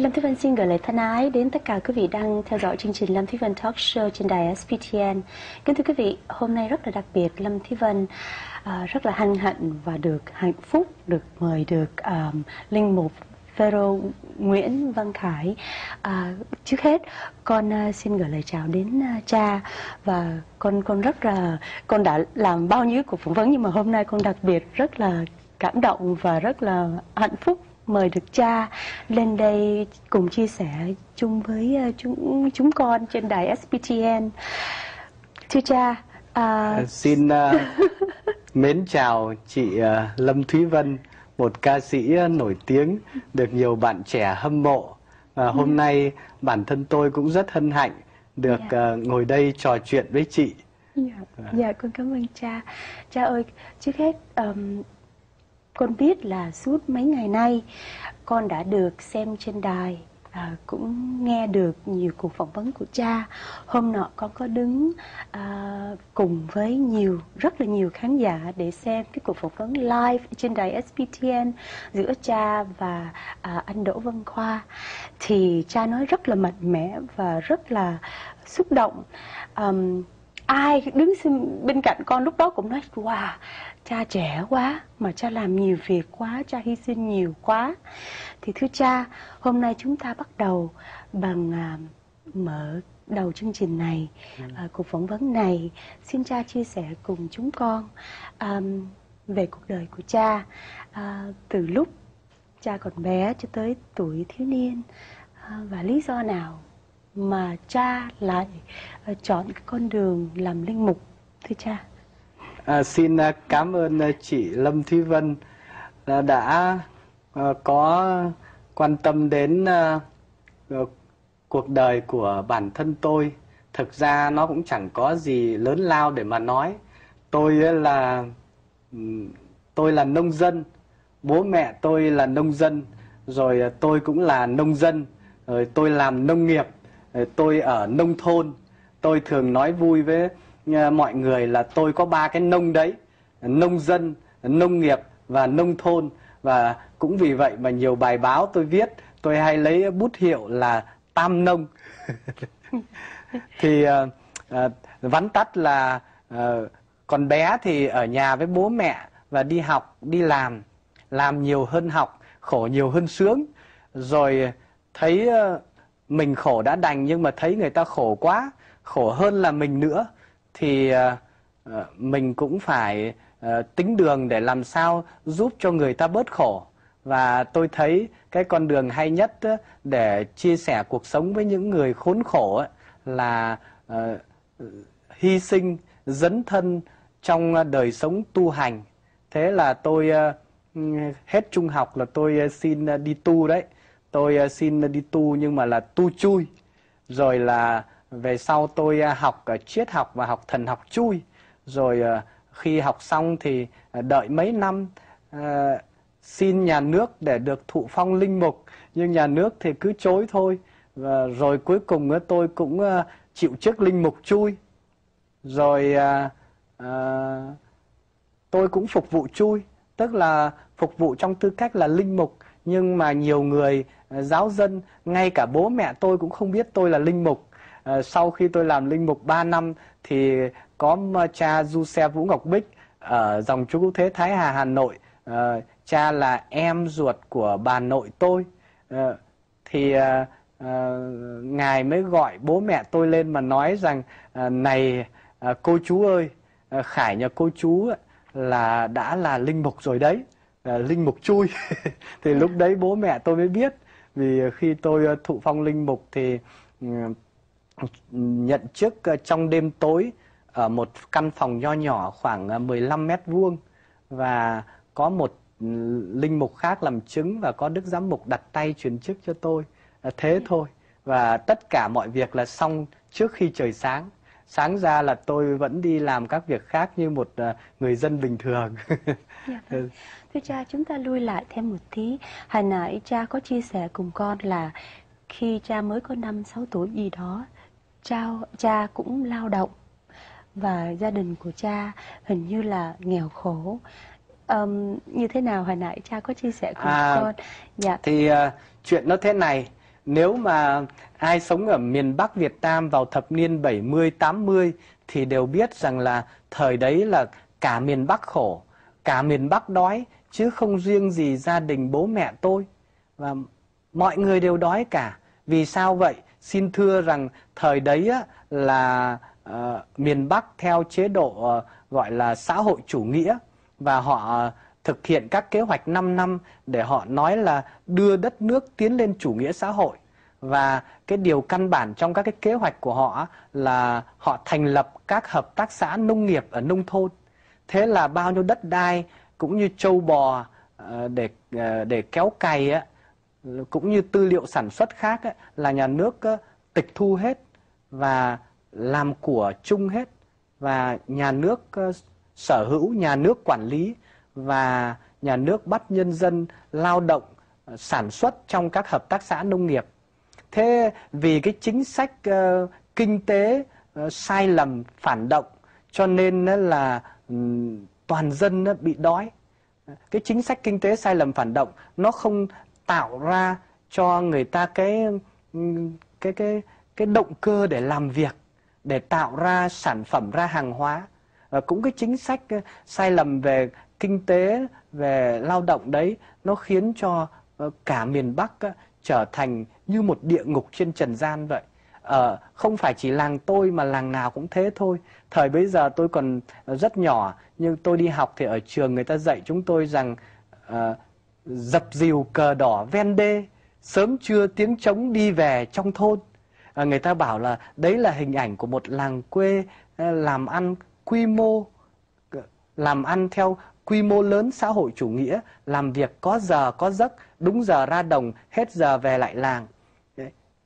Lâm Thúy Vân xin gửi lời thân ái đến tất cả quý vị đang theo dõi chương trình Lâm Thúy Vân Talk Show trên đài SPTN. Kính thưa quý vị, hôm nay rất là đặc biệt, Lâm Thúy Vân uh, rất là hân hạnh và được hạnh phúc được mời được um, linh mục Phêrô Nguyễn Văn Khải. À, trước hết con uh, xin gửi lời chào đến uh, cha và con con rất là con đã làm bao nhiêu cuộc phỏng vấn nhưng mà hôm nay con đặc biệt rất là cảm động và rất là hạnh phúc mời được cha lên đây cùng chia sẻ chung với ờ, chúng chúng con trên đài SPTN. Thưa cha, Uh... xin uh, mến chào chị uh, Lâm Thúy Vân, một ca sĩ nổi tiếng được nhiều bạn trẻ hâm mộ. À, uh, hôm ừ. nay bản thân tôi cũng rất hân hạnh được uh, ngồi đây trò chuyện với chị. Dạ, yeah. yeah, dạ, con cảm ơn cha. Cha ơi, trước hết um, con biết là suốt mấy ngày nay con đã được xem trên đài à, cũng nghe được nhiều cuộc phỏng vấn của cha hôm nọ con có đứng à, cùng với nhiều rất là nhiều khán giả để xem cái cuộc phỏng vấn live trên đài SPTN giữa cha và à, anh Đỗ Văn Khoa thì cha nói rất là mạnh mẽ và rất là xúc động um, ai đứng bên cạnh con lúc đó cũng nói wow cha trẻ quá mà cha làm nhiều việc quá cha hy sinh nhiều quá thì thưa cha hôm nay chúng ta bắt đầu bằng à, mở đầu chương trình này ừ. à, cuộc phỏng vấn này xin cha chia sẻ cùng chúng con à, về cuộc đời của cha à, từ lúc cha còn bé cho tới tuổi thiếu niên à, và lý do nào mà cha lại à, chọn cái con đường làm linh mục thưa cha À, xin à, cảm ơn à, chị Lâm Thúy Vân à, đã có quan tâm đến cuộc đời của bản thân tôi. Thực ra nó cũng chẳng có gì lớn lao để mà nói. Tôi là tôi là nông dân, bố mẹ tôi là nông dân, rồi tôi cũng là nông dân, rồi tôi làm nông nghiệp, tôi ở nông thôn. Tôi thường nói vui với Ờ, mọi người là tôi có ba cái nông đấy nông dân nông nghiệp và nông thôn và cũng vì vậy mà nhiều bài báo tôi viết tôi hay lấy bút hiệu là tam nông thì à, à, vắn tắt là à, còn bé thì ở nhà với bố mẹ và đi học đi làm làm nhiều hơn học khổ nhiều hơn sướng rồi thấy mình khổ đã đành nhưng mà thấy người ta khổ quá khổ hơn là mình nữa thì ờ, ờ, mình cũng phải ờ, tính đường để làm sao giúp cho người ta bớt khổ và tôi thấy cái con đường hay nhất để chia sẻ cuộc sống với những người khốn khổ là hy sinh dấn thân trong đời sống tu hành thế là tôi hết trung học là tôi xin đi tu đấy tôi xin đi tu nhưng mà là tu chui rồi là về sau tôi à, học à, triết học và học thần học chui rồi à, khi học xong thì đợi mấy năm xin nhà nước để được thụ phong linh mục nhưng nhà nước thì cứ chối thôi rồi cuối cùng tôi cũng chịu chức linh mục chui rồi tôi cũng phục vụ chui tức là phục vụ trong tư cách là linh mục nhưng mà nhiều người giáo dân ngay cả bố mẹ tôi cũng không biết tôi là linh mục Ờ, sau khi tôi làm linh mục 3 năm thì có cha Du Xe Vũ Ngọc Bích ở dòng chú Cứu Thế Thái Hà Hà Nội. Ờ, cha là em ruột của bà nội tôi. Ờ, thì ngài mới gọi bố mẹ tôi lên mà nói rằng này cô chú ơi, Khải nhà cô chú là đã là linh mục rồi đấy. linh mục chui thì lúc đấy bố mẹ tôi mới biết vì khi tôi thụ phong linh mục thì nhận chức ờ, trong đêm tối ở một căn phòng nho nhỏ khoảng 15 ờ, mét vuông và có một ừ, linh mục khác làm chứng và có đức giám mục đặt tay truyền chức cho tôi ờ, thế ừ. thôi và tất cả mọi việc là xong trước khi trời sáng sáng ra là tôi vẫn đi làm các việc khác như một người dân bình thường dạ vâng. ừ. thưa cha chúng ta lui lại thêm một tí hồi nãy cha có chia sẻ cùng con là khi cha mới có năm sáu tuổi gì đó cha, cha cũng lao động và gia đình của cha hình như là nghèo khổ um, như thế nào hồi nãy cha có chia sẻ cùng à, con dạ thì uh, chuyện nó thế này nếu mà ai sống ở miền Bắc Việt Nam vào thập niên 70 80 thì đều biết rằng là thời đấy là cả miền Bắc khổ, cả miền Bắc đói chứ không riêng gì gia đình bố mẹ tôi và mọi người đều đói cả vì sao vậy? Xin thưa rằng thời đấy á, là uh, miền Bắc theo chế độ uh, gọi là xã hội chủ nghĩa và họ uh, thực hiện các kế hoạch 5 năm để họ nói là đưa đất nước tiến lên chủ nghĩa xã hội và cái điều căn bản trong các cái kế hoạch của họ là họ thành lập các hợp tác xã nông nghiệp ở nông thôn. Thế là bao nhiêu đất đai cũng như trâu bò để để kéo cày cũng như tư liệu sản xuất khác ấy, là nhà nước ờ, tịch thu hết và làm của chung hết và nhà nước ờ, sở hữu, nhà nước quản lý và nhà nước bắt nhân dân lao động ờ, sản xuất trong các hợp tác xã nông nghiệp. Thế vì cái chính sách uh, kinh tế uh, sai lầm phản động cho nên uh, là um, toàn dân uh, bị đói. Cái chính sách kinh tế sai lầm phản động nó không tạo ra cho người ta cái ừ, cái cái cái động cơ để làm việc để tạo ra sản phẩm ra hàng hóa và cũng cái chính sách ờ, sai lầm về kinh tế về lao động đấy nó khiến cho ờ, cả miền Bắc ờ, trở thành như một địa ngục trên trần gian vậy ờ, không phải chỉ làng tôi mà làng nào cũng thế thôi thời bây giờ tôi còn rất nhỏ nhưng tôi đi học thì ở trường người ta dạy chúng tôi rằng uh, dập dìu cờ đỏ ven đê sớm trưa tiếng trống đi về trong thôn à, người ta bảo là đấy là hình ảnh của một làng quê à, làm ăn quy mô làm ăn theo quy mô lớn xã hội chủ nghĩa làm việc có giờ có giấc đúng giờ ra đồng hết giờ về lại làng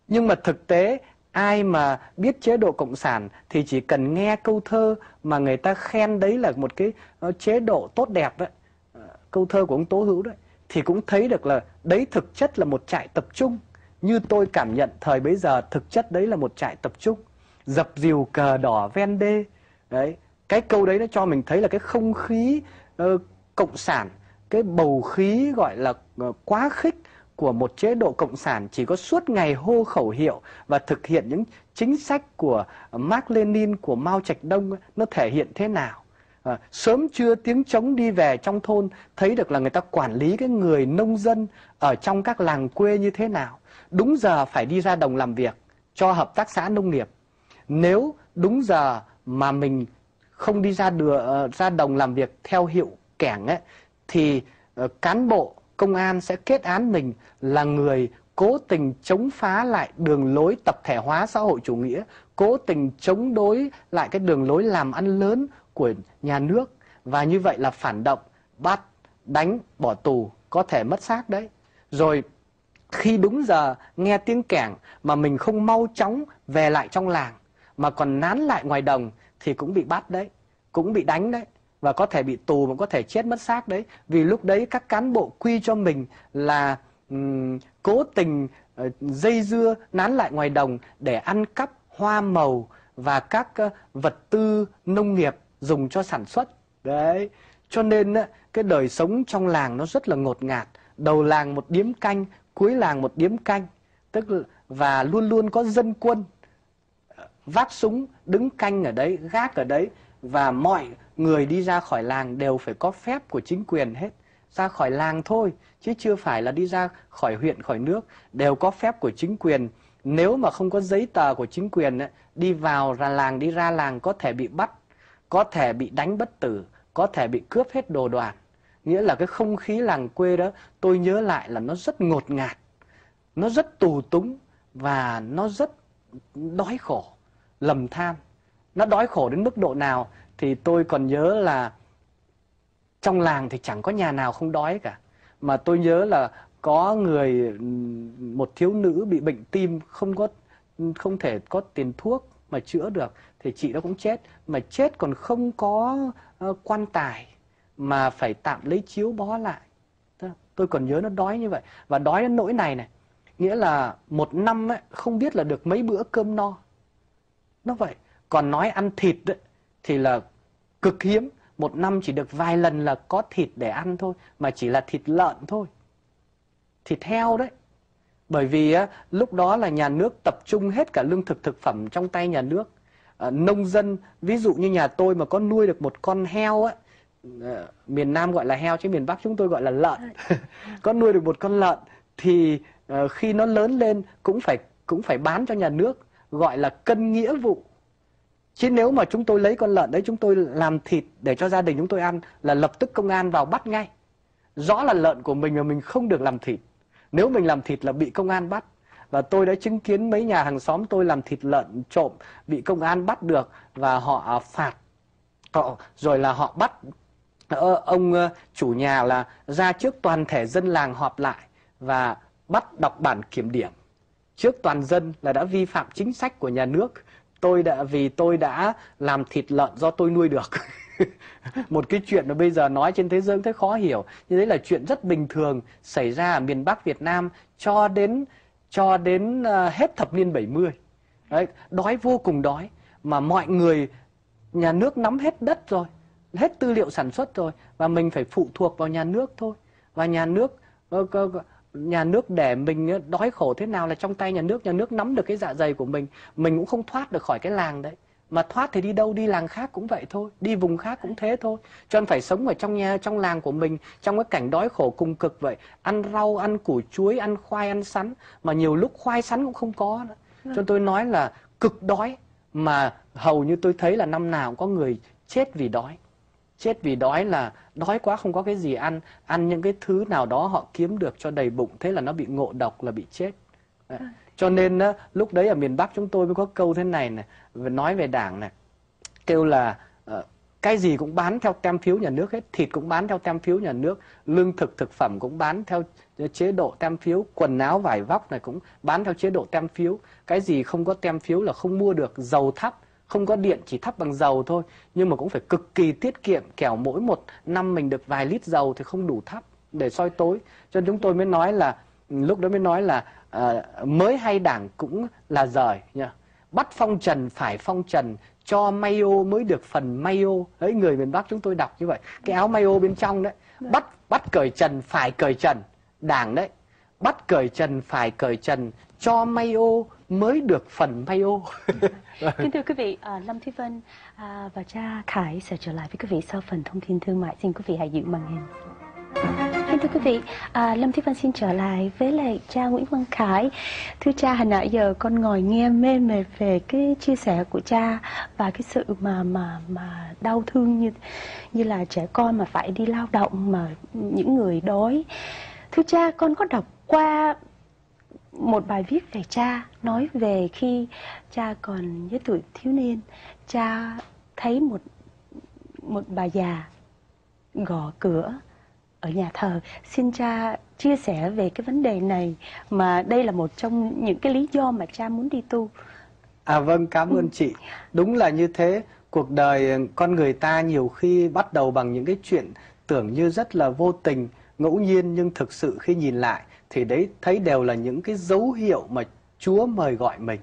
nhưng mà thực tế ai mà biết chế độ cộng sản thì chỉ cần nghe câu thơ mà người ta khen đấy là một cái ờ, chế độ tốt đẹp đấy à, câu thơ của ông tố hữu đấy thì cũng thấy được là đấy thực chất là một trại tập trung. Như tôi cảm nhận thời bấy giờ thực chất đấy là một trại tập trung. Dập dìu cờ đỏ ven đê. Đấy, cái câu đấy nó cho mình thấy là cái không khí uh, cộng sản, cái bầu khí gọi là uh, quá khích của một chế độ cộng sản chỉ có suốt ngày hô khẩu hiệu và thực hiện những chính sách của Mark Lenin, của Mao Trạch Đông nó thể hiện thế nào à, sớm trưa tiếng trống đi về trong thôn thấy được là người ta quản lý cái người nông dân ở trong các làng quê như thế nào đúng giờ phải đi ra đồng làm việc cho hợp tác xã nông nghiệp nếu đúng giờ mà mình không đi ra đưa, ờ, ra đồng làm việc theo hiệu kẻng ấy thì ờ, cán bộ công an sẽ kết án mình là người cố tình chống phá lại đường lối tập thể hóa xã hội chủ nghĩa cố tình chống đối lại cái đường lối làm ăn lớn của nhà nước và như vậy là phản động bắt đánh bỏ tù có thể mất xác đấy rồi khi đúng giờ nghe tiếng kẻng mà mình không mau chóng về lại trong làng mà còn nán lại ngoài đồng thì cũng bị bắt đấy cũng bị đánh đấy và có thể bị tù mà có thể chết mất xác đấy vì lúc đấy các cán bộ quy cho mình là um, cố tình uh, dây dưa nán lại ngoài đồng để ăn cắp hoa màu và các uh, vật tư nông nghiệp dùng cho sản xuất đấy cho nên cái đời sống trong làng nó rất là ngột ngạt đầu làng một điếm canh cuối làng một điếm canh tức là, và luôn luôn có dân quân ờ, vác súng đứng canh ở đấy gác ở đấy và mọi người đi ra khỏi làng đều phải có phép của chính quyền hết ra khỏi làng thôi chứ chưa phải là đi ra khỏi huyện khỏi nước đều có phép của chính quyền nếu mà không có giấy tờ của chính quyền đi vào ra làng đi ra làng có thể bị bắt có thể bị đánh bất tử, có thể bị cướp hết đồ đoàn. Nghĩa là cái không khí làng quê đó tôi nhớ lại là nó rất ngột ngạt, nó rất tù túng và nó rất đói khổ, lầm than. Nó đói khổ đến mức độ nào thì tôi còn nhớ là trong làng thì chẳng có nhà nào không đói cả. Mà tôi nhớ là có người một thiếu nữ bị bệnh tim không có không thể có tiền thuốc mà chữa được thì chị đó cũng chết mà chết còn không có uh, quan tài mà phải tạm lấy chiếu bó lại tôi còn nhớ nó đói như vậy và đói đến nỗi này này nghĩa là một năm ấy, không biết là được mấy bữa cơm no nó vậy còn nói ăn thịt ấy, thì là cực hiếm một năm chỉ được vài lần là có thịt để ăn thôi mà chỉ là thịt lợn thôi thịt heo đấy bởi vì á, lúc đó là nhà nước tập trung hết cả lương thực thực phẩm trong tay nhà nước Ờ, nông dân ví dụ như nhà tôi mà có nuôi được một con heo á ờ, miền Nam gọi là heo chứ miền Bắc chúng tôi gọi là lợn có nuôi được một con lợn thì ờ, khi nó lớn lên cũng phải cũng phải bán cho nhà nước gọi là cân nghĩa vụ chứ nếu mà chúng tôi lấy con lợn đấy chúng tôi làm thịt để cho gia đình chúng tôi ăn là lập tức công an vào bắt ngay rõ là lợn của mình mà mình không được làm thịt nếu mình làm thịt là bị công an bắt và tôi đã chứng kiến mấy nhà hàng xóm tôi làm thịt lợn trộm bị công an bắt được và họ phạt họ rồi là họ bắt ờ, ông ờ, chủ nhà là ra trước toàn thể dân làng họp lại và bắt đọc bản kiểm điểm trước toàn dân là đã vi phạm chính sách của nhà nước tôi đã vì tôi đã làm thịt lợn do tôi nuôi được một cái chuyện mà bây giờ nói trên thế giới thấy khó hiểu như thế là chuyện rất bình thường xảy ra ở miền Bắc Việt Nam cho đến cho đến ờ, hết thập niên 70. Đấy, đói vô cùng đói mà mọi người nhà nước nắm hết đất rồi, hết tư liệu sản xuất rồi và mình phải phụ thuộc vào nhà nước thôi. Và nhà nước ờ, nhà nước để mình ờ, đói khổ thế nào là trong tay nhà nước, nhà nước nắm được cái dạ dày của mình, mình cũng không thoát được khỏi cái làng đấy mà thoát thì đi đâu đi làng khác cũng vậy thôi đi vùng khác cũng thế thôi cho nên phải sống ở trong nhà trong làng của mình trong cái cảnh đói khổ cùng cực vậy ăn rau ăn củ chuối ăn khoai ăn sắn mà nhiều lúc khoai sắn cũng không có nữa vâng. cho tôi nói là cực đói mà hầu như tôi thấy là năm nào cũng có người chết vì đói chết vì đói là đói quá không có cái gì ăn ăn những cái thứ nào đó họ kiếm được cho đầy bụng thế là nó bị ngộ độc là bị chết Đấy. Vâng cho nên á, lúc đấy ở miền bắc chúng tôi mới có câu thế này này nói về đảng này kêu là ờ, cái gì cũng bán theo tem phiếu nhà nước hết thịt cũng bán theo tem phiếu nhà nước lương thực thực phẩm cũng bán theo chế độ tem phiếu quần áo vải vóc này cũng bán theo chế độ tem phiếu cái gì không có tem phiếu là không mua được dầu thắp không có điện chỉ thắp bằng dầu thôi nhưng mà cũng phải cực kỳ tiết kiệm kẻo mỗi một năm mình được vài lít dầu thì không đủ thắp để soi tối cho nên chúng tôi mới nói là lúc đó mới nói là Ờ, mới hay đảng cũng là rời nhá. bắt phong trần phải phong trần cho mayo mới được phần mayo ấy người miền bắc chúng tôi đọc như vậy cái áo mayo bên trong đấy dạ. bắt bắt cởi trần phải cởi trần đảng đấy bắt cởi trần phải cởi trần cho mayo mới được phần mayo kính thưa quý vị à, lâm thúy vân à, và cha khải sẽ trở lại với quý vị sau phần thông tin thương mại xin quý vị hãy giữ màn hình thưa quý vị, à, Lâm Thúy Vân xin trở lại với lại cha Nguyễn Văn Khải. Thưa cha, hồi nãy giờ con ngồi nghe mê mệt về cái chia sẻ của cha và cái sự mà mà mà đau thương như như là trẻ con mà phải đi lao động mà những người đói. Thưa cha, con có đọc qua một bài viết về cha nói về khi cha còn với tuổi thiếu niên, cha thấy một một bà già gõ cửa ở nhà thờ xin cha chia sẻ về cái vấn đề này mà đây là một trong những cái lý do mà cha muốn đi tu à vâng cảm ơn ừ. chị đúng là như thế cuộc đời con người ta nhiều khi bắt đầu bằng những cái chuyện tưởng như rất là vô tình ngẫu nhiên nhưng thực sự khi nhìn lại thì đấy thấy đều là những cái dấu hiệu mà Chúa mời gọi mình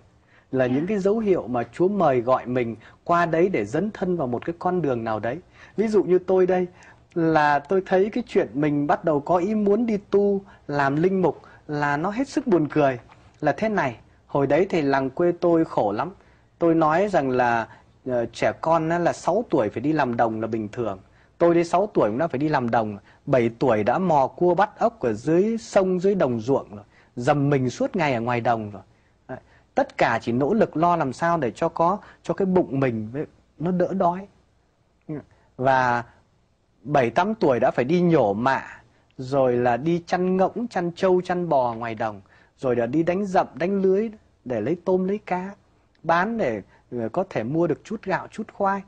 là những cái dấu hiệu mà Chúa mời gọi mình qua đấy để dẫn thân vào một cái con đường nào đấy. Ví dụ như tôi đây, là tôi thấy cái chuyện mình bắt đầu có ý muốn đi tu làm linh mục là nó hết sức buồn cười là thế này hồi đấy thì làng quê tôi khổ lắm tôi nói rằng là uh, trẻ con uh, là 6 tuổi phải đi làm đồng là bình thường tôi đến 6 tuổi cũng đã phải đi làm đồng 7 tuổi đã mò cua bắt ốc ở dưới sông dưới đồng ruộng rồi dầm mình suốt ngày ở ngoài đồng rồi Đấy. tất cả chỉ nỗ lực lo làm sao để cho có cho cái bụng mình nó đỡ đói và bảy tám tuổi đã phải đi nhổ mạ, rồi là đi chăn ngỗng, chăn trâu, chăn bò ngoài đồng, rồi là đi đánh dậm, đánh lưới để lấy tôm lấy cá, bán để ờ, có thể mua được chút gạo, chút khoai.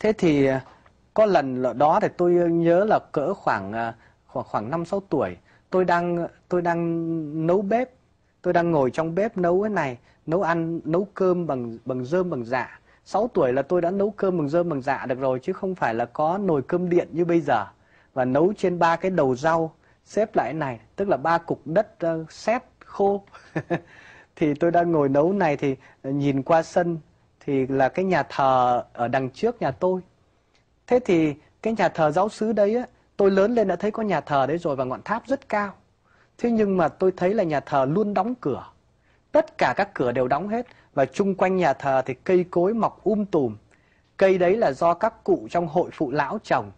Thế thì ờ, có lần đó thì tôi ờ, nhớ là cỡ khoảng khoảng khoảng 5 6 tuổi, tôi đang tôi đang nấu bếp, tôi đang ngồi trong bếp nấu cái này, nấu ăn, nấu cơm bằng bằng rơm bằng dạ 6 tuổi là tôi đã nấu cơm bằng dơm bằng dạ được rồi chứ không phải là có nồi cơm điện như bây giờ. Và nấu trên ba cái đầu rau xếp lại này, tức là ba cục đất xếp ờ, khô. thì tôi đang ngồi nấu này thì nhìn qua sân thì là cái nhà thờ ở đằng trước nhà tôi. Thế thì cái nhà thờ giáo sứ đấy á, tôi lớn lên đã thấy có nhà thờ đấy rồi và ngọn tháp rất cao. Thế nhưng mà tôi thấy là nhà thờ luôn đóng cửa. Tất cả các cửa đều đóng hết và chung quanh nhà thờ thì cây cối mọc um tùm. Cây đấy là do các cụ trong hội phụ lão trồng.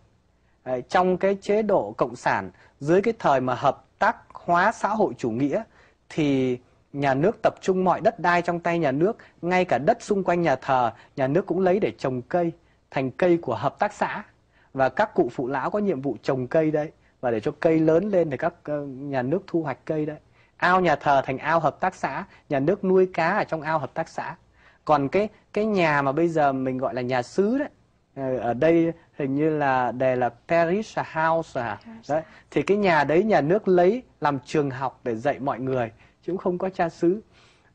trong cái chế độ cộng sản dưới cái thời mà hợp tác hóa xã hội chủ nghĩa thì nhà nước tập trung mọi đất đai trong tay nhà nước, ngay cả đất xung quanh nhà thờ, nhà nước cũng lấy để trồng cây, thành cây của hợp tác xã. Và các cụ phụ lão có nhiệm vụ trồng cây đấy, và để cho cây lớn lên thì các ờ, nhà nước thu hoạch cây đấy ao nhà thờ thành ao hợp tác xã nhà nước nuôi cá ở trong ao hợp tác xã còn cái cái nhà mà bây giờ mình gọi là nhà xứ đấy ờ, ở đây hình như là đề là parish house à đấy thì cái nhà đấy nhà nước lấy làm trường học để dạy mọi người chứ cũng không có cha xứ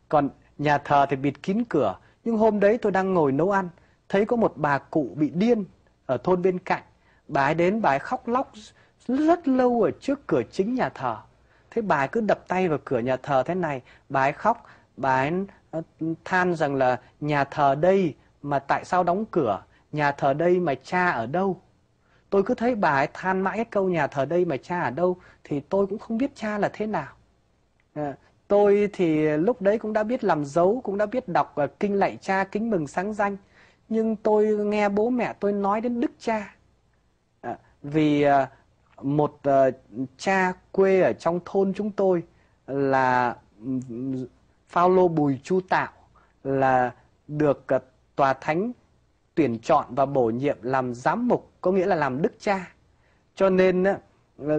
còn nhà thờ thì bịt kín cửa nhưng hôm đấy tôi đang ngồi nấu ăn thấy có một bà cụ bị điên ở thôn bên cạnh bà ấy đến bà ấy khóc lóc rất lâu ở trước cửa chính nhà thờ Thế bà ấy cứ đập tay vào cửa nhà thờ thế này, bà ấy khóc, bà ấy ờ, than rằng là nhà thờ đây mà tại sao đóng cửa, nhà thờ đây mà cha ở đâu. Tôi cứ thấy bà ấy than mãi cái câu nhà thờ đây mà cha ở đâu thì tôi cũng không biết cha là thế nào. Ờ, tôi thì lúc đấy cũng đã biết làm dấu, cũng đã biết đọc ờ, kinh lạy cha, kính mừng sáng danh. Nhưng tôi nghe bố mẹ tôi nói đến đức cha. vì à, một uh, cha quê ở trong thôn chúng tôi là Phaolô Bùi Chu Tạo là được uh, tòa thánh tuyển chọn và bổ nhiệm làm giám mục, có nghĩa là làm đức cha. Cho nên uh,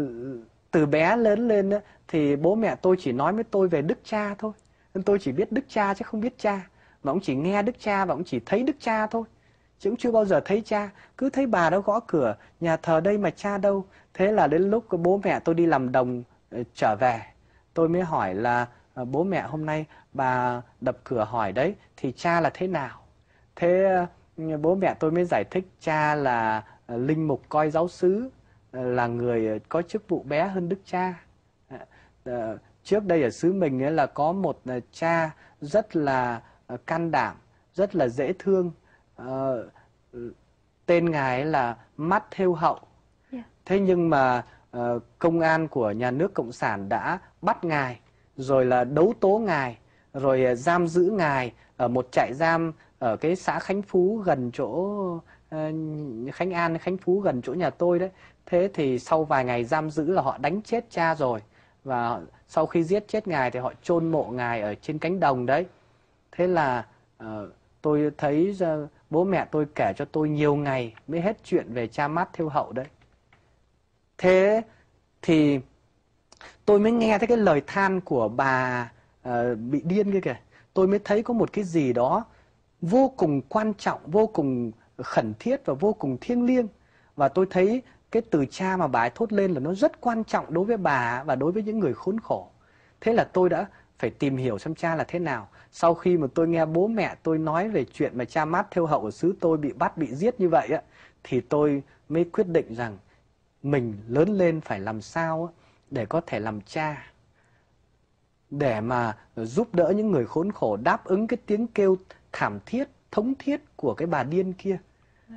từ bé lớn lên uh, thì bố mẹ tôi chỉ nói với tôi về đức cha thôi. Nên tôi chỉ biết đức cha chứ không biết cha, mà ông chỉ nghe đức cha và ông chỉ thấy đức cha thôi chứ cũng chưa bao giờ thấy cha cứ thấy bà đó gõ cửa nhà thờ đây mà cha đâu thế là đến lúc bố mẹ tôi đi làm đồng ờ, trở về tôi mới hỏi là ờ, bố mẹ hôm nay bà đập cửa hỏi đấy thì cha là thế nào thế ờ, bố mẹ tôi mới giải thích cha là linh mục coi giáo xứ là người có chức vụ bé hơn đức cha trước đây ở xứ mình là có một cha rất là can đảm rất là dễ thương Ờ, tên ngài là mắt Matthew Hậu. Yeah. Dạ. Thế nhưng mà uh, công an của nhà nước cộng sản đã bắt ngài, rồi là đấu tố ngài, rồi uh, giam giữ ngài ở một trại giam ở cái xã Khánh Phú gần chỗ uh, Khánh An Khánh Phú gần chỗ nhà tôi đấy. Thế thì sau vài ngày giam giữ là họ đánh chết cha rồi và sau khi giết chết ngài thì họ chôn mộ ngài ở trên cánh đồng đấy. Thế là uh, tôi thấy uh, Bố mẹ tôi kể cho tôi nhiều ngày mới hết chuyện về cha mát theo hậu đấy. Thế thì tôi mới nghe thấy cái lời than của bà uh, bị điên kia kìa. Tôi mới thấy có một cái gì đó vô cùng quan trọng, vô cùng khẩn thiết và vô cùng thiêng liêng. Và tôi thấy cái từ cha mà bà ấy thốt lên là nó rất quan trọng đối với bà và đối với những người khốn khổ. Thế là tôi đã phải tìm hiểu xem cha là thế nào. Sau khi mà tôi nghe bố mẹ tôi nói về chuyện mà cha mát theo hậu ở xứ tôi bị bắt bị giết như vậy á, thì tôi mới quyết định rằng mình lớn lên phải làm sao để có thể làm cha để mà giúp đỡ những người khốn khổ đáp ứng cái tiếng kêu thảm thiết thống thiết của cái bà điên kia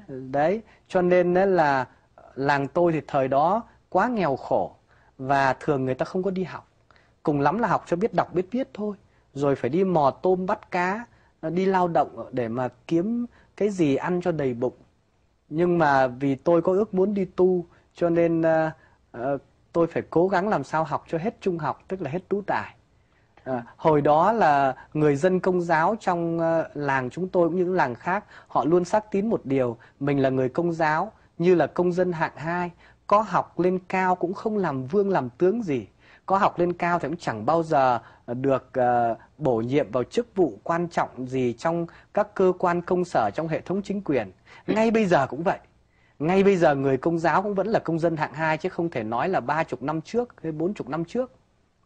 đấy cho nên là làng tôi thì thời đó quá nghèo khổ và thường người ta không có đi học cùng lắm là học cho biết đọc biết viết thôi rồi phải đi mò tôm bắt cá đi lao động để mà kiếm cái gì ăn cho đầy bụng nhưng mà vì tôi có ước muốn đi tu cho nên uh, tôi phải cố gắng làm sao học cho hết trung học tức là hết tú tài À, hồi đó là người dân công giáo trong uh, làng chúng tôi cũng như những làng khác họ luôn xác tín một điều mình là người công giáo như là công dân hạng hai có học lên cao cũng không làm vương làm tướng gì có học lên cao thì cũng chẳng bao giờ được uh, bổ nhiệm vào chức vụ quan trọng gì trong các cơ quan công sở trong hệ thống chính quyền. Ừ. Ngay bây giờ cũng vậy. Ngay bây giờ người công giáo cũng vẫn là công dân hạng hai chứ không thể nói là ba chục năm trước hay bốn chục năm trước.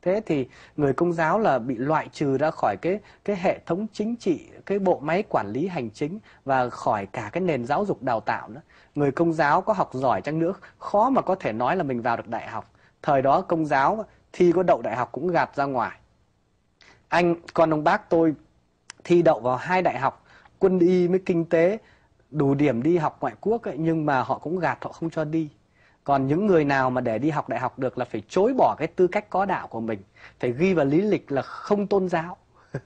Thế thì người công giáo là bị loại trừ ra khỏi cái cái hệ thống chính trị, cái bộ máy quản lý hành chính và khỏi cả cái nền giáo dục đào tạo nữa. Người công giáo có học giỏi chăng nữa, khó mà có thể nói là mình vào được đại học. Thời đó công giáo thi có đậu đại học cũng gạt ra ngoài anh con ông bác tôi thi đậu vào hai đại học quân y với kinh tế đủ điểm đi học ngoại quốc ấy, nhưng mà họ cũng gạt họ không cho đi còn những người nào mà để đi học đại học được là phải chối bỏ cái tư cách có đạo của mình phải ghi vào lý lịch là không tôn giáo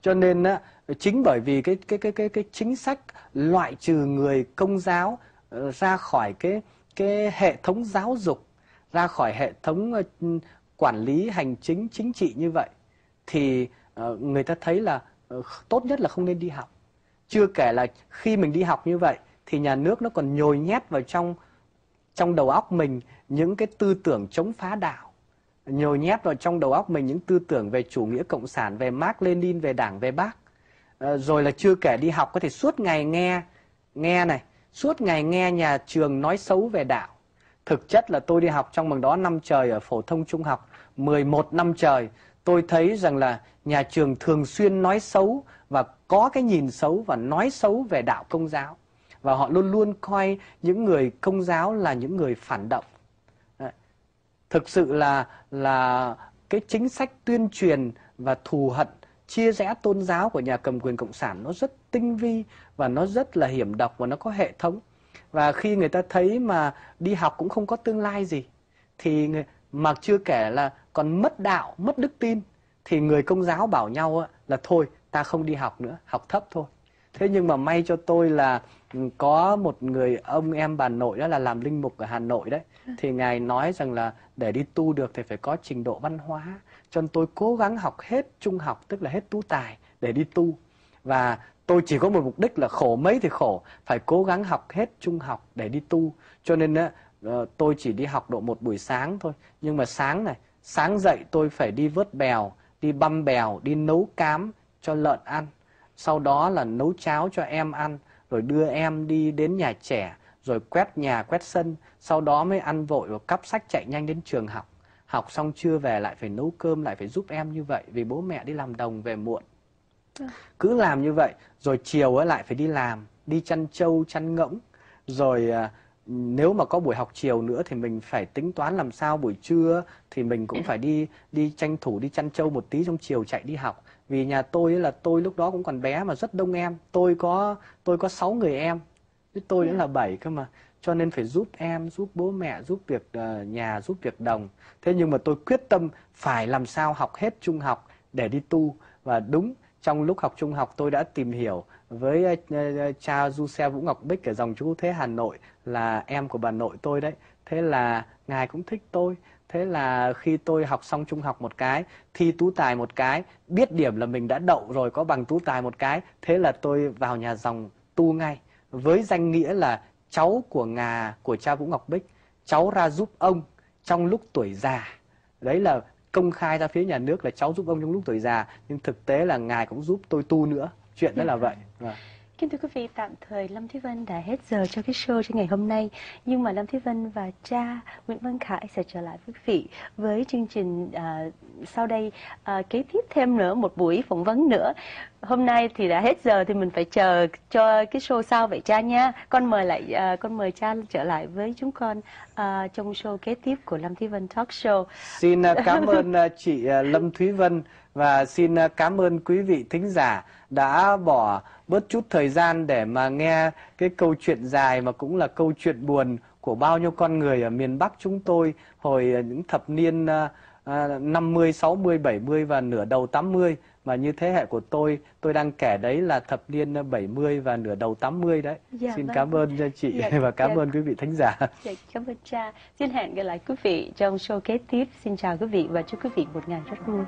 cho nên á, chính bởi vì cái cái cái cái cái chính sách loại trừ người công giáo ờ, ra khỏi cái cái hệ thống giáo dục ra khỏi hệ thống quản lý hành chính chính trị như vậy thì ờ, người ta thấy là ờ, tốt nhất là không nên đi học. Chưa kể là khi mình đi học như vậy thì nhà nước nó còn nhồi nhét vào trong trong đầu óc mình những cái tư tưởng chống phá đạo, nhồi nhét vào trong đầu óc mình những tư tưởng về chủ nghĩa cộng sản, về Marx, Lenin, về Đảng, về Bác. Ờ, rồi là chưa kể đi học có thể suốt ngày nghe nghe này, suốt ngày nghe nhà trường nói xấu về đạo. Thực chất là tôi đi học trong bằng đó năm trời ở phổ thông trung học 11 năm trời, tôi thấy rằng là nhà trường thường xuyên nói xấu và có cái nhìn xấu và nói xấu về đạo công giáo. Và họ luôn luôn coi những người công giáo là những người phản động. Thực sự là là cái chính sách tuyên truyền và thù hận chia rẽ tôn giáo của nhà cầm quyền cộng sản nó rất tinh vi và nó rất là hiểm độc và nó có hệ thống và khi người ta thấy mà đi học cũng không có tương lai gì thì người, mà chưa kể là còn mất đạo, mất đức tin thì người công giáo bảo nhau là thôi ta không đi học nữa, học thấp thôi. Thế nhưng mà may cho tôi là ừ, có một người ông em bà nội đó là làm linh mục ở Hà Nội đấy. Ừ. Thì ngài nói rằng là để đi tu được thì phải có trình độ văn hóa. Cho nên tôi cố gắng học hết trung học tức là hết tú tài để đi tu. Và tôi chỉ có một mục đích là khổ mấy thì khổ, phải cố gắng học hết trung học để đi tu. Cho nên ờ, tôi chỉ đi học độ một buổi sáng thôi. Nhưng mà sáng này Sáng dậy tôi phải đi vớt bèo, đi băm bèo, đi nấu cám cho lợn ăn. Sau đó là nấu cháo cho em ăn, rồi đưa em đi đến nhà trẻ, rồi quét nhà, quét sân. Sau đó mới ăn vội và cắp sách chạy nhanh đến trường học. Học xong chưa về lại phải nấu cơm, lại phải giúp em như vậy vì bố mẹ đi làm đồng về muộn. Dạ. Cứ làm như vậy, rồi chiều ấy lại phải đi làm, đi chăn trâu, chăn ngỗng, rồi à, nếu mà có buổi học chiều nữa thì mình phải tính toán làm sao buổi trưa thì mình cũng ừ. phải đi đi tranh thủ đi chăn trâu một tí trong chiều chạy đi học vì nhà tôi là tôi lúc đó cũng còn bé mà rất đông em tôi có tôi có sáu người em tôi ừ. nữa là bảy cơ mà cho nên phải giúp em giúp bố mẹ giúp việc ờ, nhà giúp việc đồng thế nhưng mà tôi quyết tâm phải làm sao học hết trung học để đi tu và đúng trong lúc học trung học tôi đã tìm hiểu với ờ, ờ, cha Du Xe Vũ Ngọc Bích ở dòng chú Thế Hà Nội là em của bà nội tôi đấy. Thế là ngài cũng thích tôi. Thế là khi tôi học xong trung học một cái, thi tú tài một cái, biết điểm là mình đã đậu rồi có bằng tú tài một cái. Thế là tôi vào nhà dòng tu ngay với danh nghĩa là cháu của ngà của cha Vũ Ngọc Bích, cháu ra giúp ông trong lúc tuổi già. Đấy là công khai ra phía nhà nước là cháu giúp ông trong lúc tuổi già nhưng thực tế là ngài cũng giúp tôi tu nữa chuyện rất là vậy vâng. Kính thưa quý vị, tạm thời Lâm Thúy Vân đã hết giờ cho cái show cho ngày hôm nay. Nhưng mà Lâm Thúy Vân và cha Nguyễn Văn Khải sẽ trở lại với quý vị với chương trình à, sau đây à, kế tiếp thêm nữa một buổi phỏng vấn nữa. Hôm nay thì đã hết giờ thì mình phải chờ cho cái show sau vậy cha nha. Con mời lại à, con mời cha trở lại với chúng con à, trong show kế tiếp của Lâm Thúy Vân Talk Show. Xin à, cảm ơn à, chị à, Lâm Thúy Vân và xin cảm ơn quý vị thính giả đã bỏ bớt chút thời gian để mà nghe cái câu chuyện dài mà cũng là câu chuyện buồn của bao nhiêu con người ở miền Bắc chúng tôi hồi ờ, những thập niên uh, 50, 60, 70 và nửa đầu 80 mà như thế hệ của tôi tôi đang kể đấy là thập niên 70 ờ, và nửa đầu 80 đấy. Dạ, Xin vâng. cảm ơn ờ, chị dạ, và cảm dạ. ơn quý vị thính giả. Dạ, cảm ơn cha. Xin hẹn gặp lại quý vị trong show kế tiếp. Xin chào quý vị và chúc quý vị một ngày rất vui.